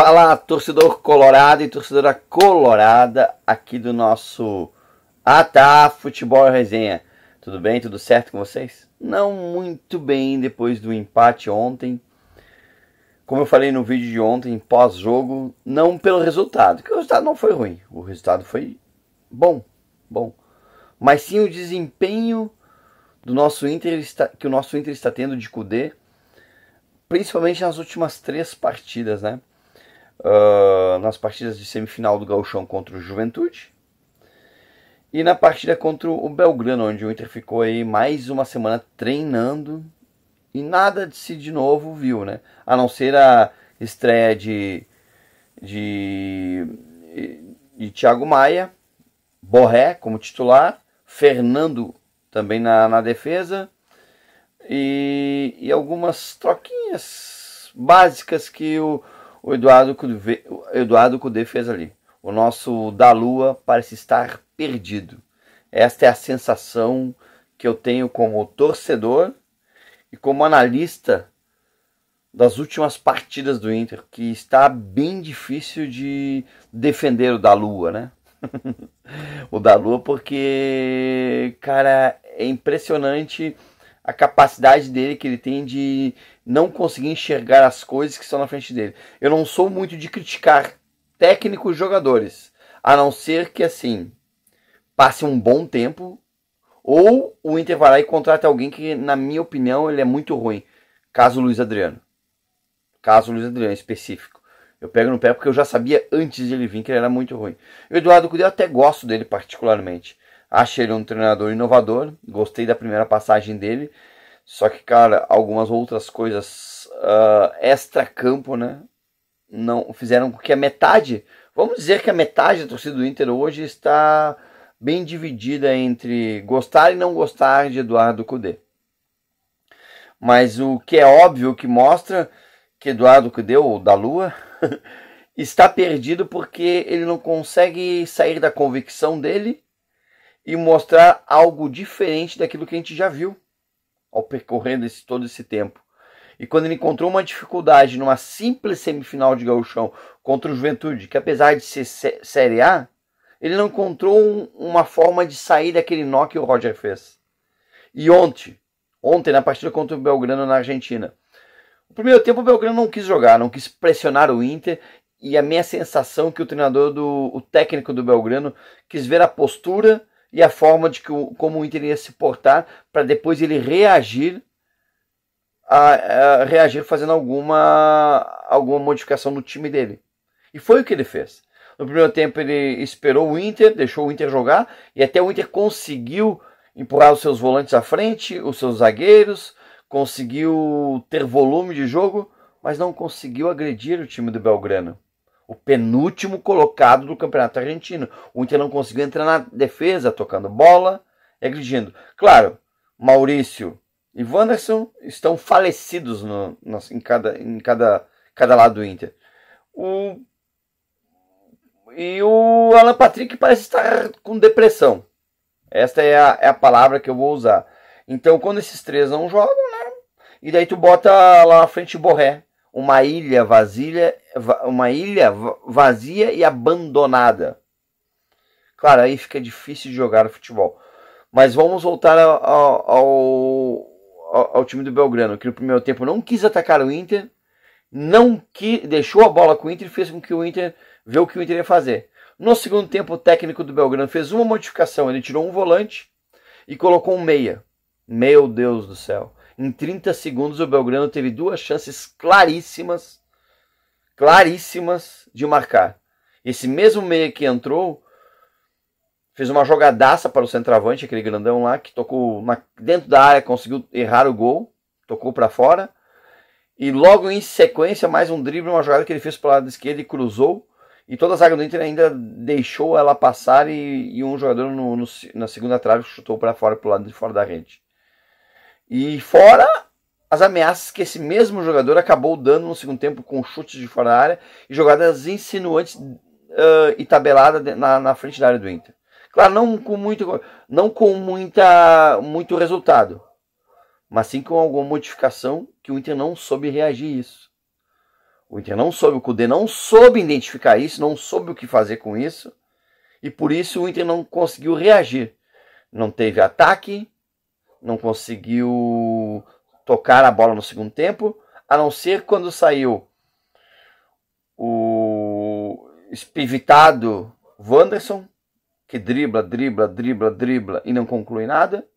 Fala torcedor colorado e torcedora colorada aqui do nosso Ah tá Futebol Resenha. Tudo bem? Tudo certo com vocês? Não muito bem depois do empate ontem. Como eu falei no vídeo de ontem, pós-jogo, não pelo resultado, que o resultado não foi ruim, o resultado foi bom, bom. Mas sim o desempenho do nosso Inter que o nosso Inter está tendo de Cudê, principalmente nas últimas três partidas, né? uh, nas partidas de semifinal do Gauchão contra o Juventude. E na partida contra o Belgrano, onde o Inter ficou aí mais uma semana treinando e nada de si de novo viu, né? A não ser a estreia de, de, de Thiago Maia, Borré como titular, Fernando também na, na defesa e, e algumas troquinhas básicas que o, o Eduardo Cudê, Eduardo Cudê fez ali. O nosso da Lua parece estar perdido. Esta é a sensação que eu tenho como torcedor e como analista das últimas partidas do Inter, que está bem difícil de defender o da Lua, né? o da Lua, porque, cara, é impressionante a capacidade dele que ele tem de não conseguir enxergar as coisas que estão na frente dele. Eu não sou muito de criticar técnicos jogadores, a não ser que assim passe um bom tempo ou o Inter vai lá e contrata alguém que, na minha opinião, ele é muito ruim. Caso Luiz Adriano. Caso Luiz Adriano específico. Eu pego no pé porque eu já sabia antes de ele vir que ele era muito ruim. O Eduardo Cudê eu até gosto dele particularmente. Achei ele um treinador inovador, gostei da primeira passagem dele. Só que, cara, algumas outras coisas uh, extra-campo, né? Não fizeram com que a metade, vamos dizer que a metade da torcida do Inter hoje está bem dividida entre gostar e não gostar de Eduardo Cudê. Mas o que é óbvio que mostra que Eduardo Cudê, ou da Lua, está perdido porque ele não consegue sair da convicção dele e mostrar algo diferente daquilo que a gente já viu ao percorrendo esse, todo esse tempo. E quando ele encontrou uma dificuldade numa simples semifinal de gauchão contra o Juventude, que apesar de ser Série A, ele não encontrou um, uma forma de sair daquele nó que o Roger fez. E ontem, ontem na partida contra o Belgrano na Argentina, o primeiro tempo o Belgrano não quis jogar, não quis pressionar o Inter, e a minha sensação é que o treinador do o técnico do Belgrano quis ver a postura e a forma de que o, como o Inter ia se portar para depois ele reagir a, a, reagir fazendo alguma alguma modificação no time dele. E foi o que ele fez. No primeiro tempo ele esperou o Inter, deixou o Inter jogar e até o Inter conseguiu empurrar os seus volantes à frente, os seus zagueiros, conseguiu ter volume de jogo, mas não conseguiu agredir o time do Belgrano o penúltimo colocado do campeonato argentino. O Inter não conseguiu entrar na defesa, tocando bola, exigindo. Claro, Maurício e Wanderson estão falecidos no, no, em, cada, em cada, cada lado do Inter. O, e o Alan Patrick parece estar com depressão. Esta é a, é a palavra que eu vou usar. Então, quando esses três não jogam, né? E daí tu bota lá na frente o Borré. Uma ilha vazia, uma ilha vazia e abandonada. Claro, aí fica difícil de jogar futebol. Mas vamos voltar ao, ao, ao, time do Belgrano, que no primeiro tempo não quis atacar o Inter, não que deixou a bola com o Inter e fez com que o Inter vê o que o Inter ia fazer. No segundo tempo, o técnico do Belgrano fez uma modificação, ele tirou um volante e colocou um meia. Meu Deus do céu. Em 30 segundos, o Belgrano teve duas chances claríssimas claríssimas de marcar. Esse mesmo meia que entrou fez uma jogadaça para o centroavante, aquele grandão lá, que tocou na, dentro da área, conseguiu errar o gol, tocou para fora. E logo em sequência, mais um drible, uma jogada que ele fez para o lado esquerdo e cruzou. E toda a zaga do Inter ainda deixou ela passar e, e um jogador no, no, na segunda trave chutou para fora, para o lado de fora da rede. E fora as ameaças que esse mesmo jogador acabou dando no segundo tempo com chutes de fora da área e jogadas insinuantes uh, e tabeladas na, na frente da área do Inter. Claro, não com muito, não com muita, muito resultado, mas sim com alguma modificação que o Inter não soube reagir a isso. O Inter não soube, o Cudê não soube identificar isso, não soube o que fazer com isso, e por isso o Inter não conseguiu reagir. Não teve ataque, não conseguiu tocar a bola no segundo tempo, a não ser quando saiu o espivitado Wanderson, que dribla, dribla, dribla, dribla e não conclui nada,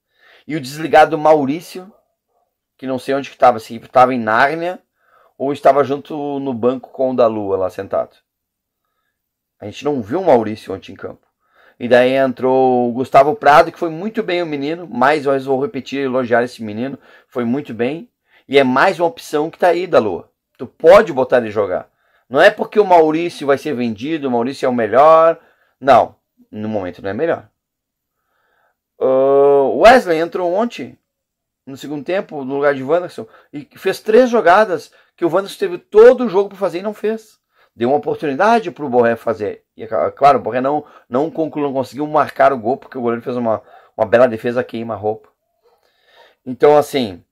e o desligado Maurício, que não sei onde que estava, se estava em Nárnia ou estava junto no banco com o da Lua lá sentado. A gente não viu o Maurício ontem em campo. E daí entrou o Gustavo Prado, que foi muito bem o menino. Mais uma vez vou repetir, elogiar esse menino. Foi muito bem. E é mais uma opção que está aí da Lua. Tu pode botar ele jogar. Não é porque o Maurício vai ser vendido, o Maurício é o melhor. Não, no momento não é melhor. Uh, Wesley entrou ontem, no segundo tempo, no lugar de Wanderson, e fez três jogadas que o Wanderson teve todo o jogo para fazer e não fez deu uma oportunidade para o Borré fazer. E, é claro, o Borré não, não, concluiu, não conseguiu marcar o gol, porque o goleiro fez uma, uma bela defesa queima-roupa. Então, assim,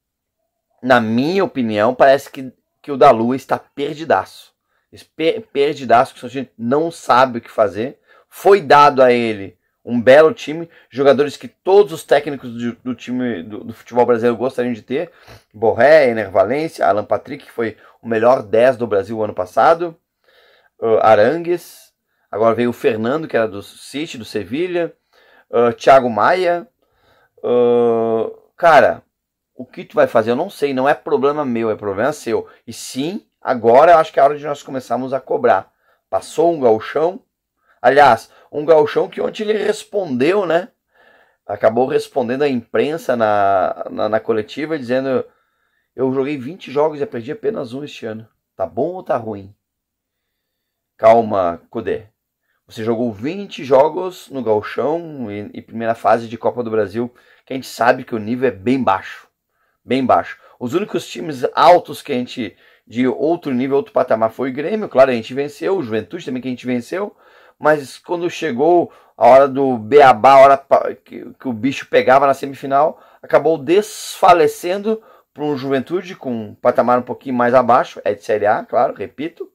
na minha opinião, parece que, que o Dalu está perdidaço. perdidaço, que o Santino não sabe o que fazer. Foi dado a ele um belo time, jogadores que todos os técnicos do, do time do, do, futebol brasileiro gostariam de ter. Borré, Ener Valência, Alan Patrick, que foi o melhor 10 do Brasil ano passado uh, Arangues, agora veio o Fernando, que era do City, do Sevilha, uh, Thiago Maia. Uh, cara, o que tu vai fazer? Eu não sei, não é problema meu, é problema seu. E sim, agora eu acho que é a hora de nós começarmos a cobrar. Passou um galchão, aliás, um galchão que ontem ele respondeu, né? Acabou respondendo à imprensa na, na, na coletiva, dizendo: Eu joguei 20 jogos e perdi apenas um este ano. Tá bom ou tá ruim? Calma, Kudê. Você jogou 20 jogos no galchão e, e, primeira fase de Copa do Brasil, que a gente sabe que o nível é bem baixo. Bem baixo. Os únicos times altos que a gente, de outro nível, outro patamar, foi o Grêmio. Claro, a gente venceu, o Juventude também que a gente venceu. Mas quando chegou a hora do Beabá, a hora que, que o bicho pegava na semifinal, acabou desfalecendo para um Juventude com um patamar um pouquinho mais abaixo. É de Série A, claro, repito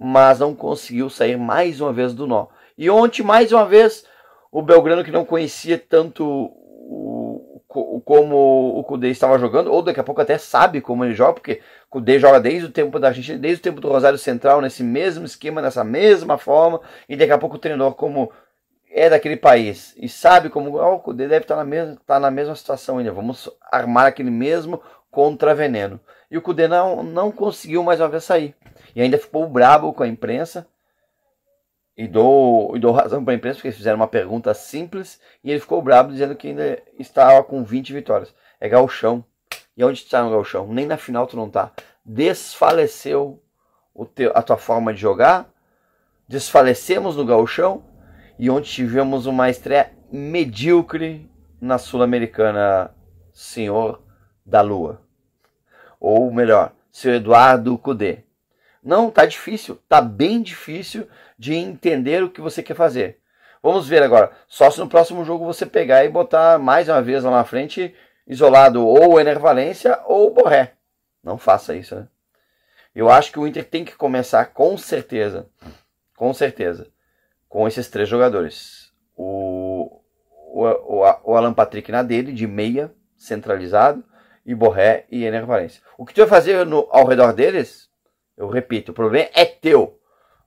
mas não conseguiu sair mais uma vez do nó. E ontem, mais uma vez, o Belgrano que não conhecia tanto o, o, como o Kudê estava jogando, ou daqui a pouco até sabe como ele joga, porque o Kudê joga desde o tempo da Argentina, desde o tempo do Rosário Central, nesse mesmo esquema, nessa mesma forma, e daqui a pouco o treinador, como é daquele país e sabe como oh, ele deve estar tá na mesma, tá na mesma situação ainda. Vamos armar aquele mesmo contraveneno. E o Cudê não, não conseguiu mais uma vez sair. E ainda ficou brabo com a imprensa. E dou, e dou razão para a imprensa, porque eles fizeram uma pergunta simples e ele ficou brabo dizendo que ainda estava com 20 vitórias. É galchão. E onde está no galchão? Nem na final tu não tá. Desfaleceu o teu, a tua forma de jogar. Desfalecemos no galchão e onde tivemos uma estreia medíocre na Sul-Americana, Senhor da Lua. Ou melhor, seu Eduardo Cudê. Não, tá difícil, tá bem difícil de entender o que você quer fazer. Vamos ver agora, só se no próximo jogo você pegar e botar mais uma vez lá na frente, isolado ou Enervalência ou Borré. Não faça isso, né? Eu acho que o Inter tem que começar com certeza, com certeza, com esses três jogadores. O, o, o, o Alan Patrick na dele, de meia, centralizado, e Borré e Ener Valencia. O que tu vai fazer no, ao redor deles, eu repito, o problema é teu,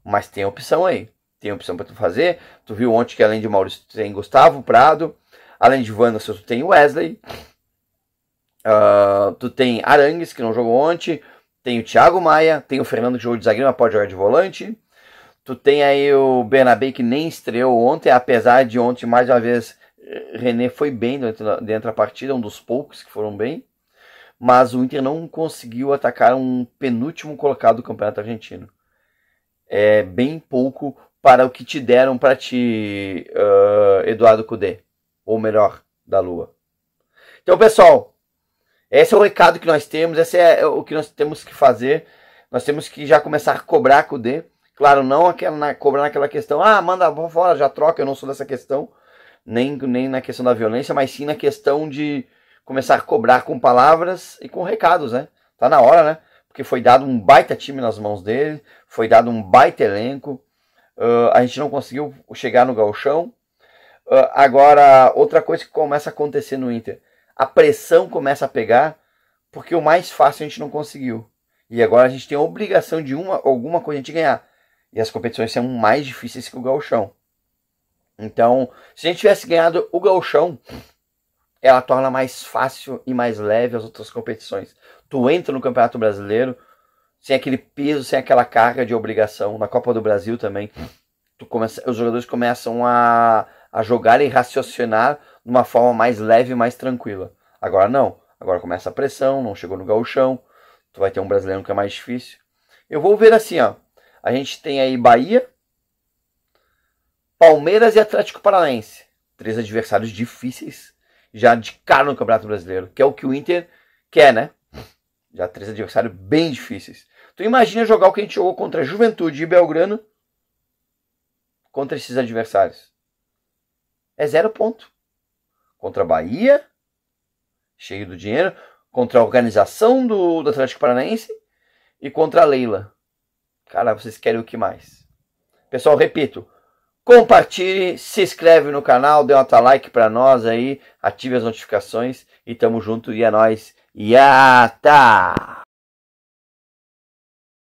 mas tem opção aí. Tem opção para tu fazer. Tu viu ontem que além de Maurício tem Gustavo Prado, além de Wanderson tu tem Wesley, uh, tu tem Arangues que não jogou ontem, tem o Thiago Maia, tem o Fernando que jogou de zagueiro, mas pode jogar de volante. Tu tem aí o Bernabé que nem estreou ontem, apesar de ontem, mais uma vez, René foi bem dentro da, dentro da partida, um dos poucos que foram bem. Mas o Inter não conseguiu atacar um penúltimo colocado do Campeonato Argentino. É bem pouco para o que te deram para ti, uh, Eduardo Cudê. Ou melhor, da Lua. Então, pessoal, esse é o recado que nós temos, esse é o que nós temos que fazer. Nós temos que já começar a cobrar Cudê Claro, não aquela, na, cobrar naquela questão, ah, manda fora, já troca, eu não sou dessa questão, nem, nem na questão da violência, mas sim na questão de começar a cobrar com palavras e com recados, né? Tá na hora, né? Porque foi dado um baita time nas mãos dele, foi dado um baita elenco, uh, a gente não conseguiu chegar no galchão. Uh, agora, outra coisa que começa a acontecer no Inter, a pressão começa a pegar, porque o mais fácil a gente não conseguiu. E agora a gente tem a obrigação de uma, alguma coisa a gente ganhar. E as competições são mais difíceis que o gauchão. Então, se a gente tivesse ganhado o gauchão, ela torna mais fácil e mais leve as outras competições. Tu entra no Campeonato Brasileiro sem aquele peso, sem aquela carga de obrigação. Na Copa do Brasil também, tu começa, os jogadores começam a, a jogar e raciocinar de uma forma mais leve, mais tranquila. Agora não. Agora começa a pressão, não chegou no gauchão. Tu vai ter um brasileiro que é mais difícil. Eu vou ver assim, ó. A gente tem aí Bahia, Palmeiras e Atlético Paranaense. Três adversários difíceis já de cara no Campeonato Brasileiro, que é o que o Inter quer, né? Já três adversários bem difíceis. Então imagina jogar o que a gente jogou contra a Juventude e Belgrano contra esses adversários. É zero ponto. Contra a Bahia, cheio do dinheiro, contra a organização do, do Atlético Paranaense e contra a Leila. Cara, vocês querem o que mais? Pessoal, repito, compartilhe, se inscreve no canal, dê um like para nós aí, ative as notificações e tamo junto e é nóis. E yeah, tá!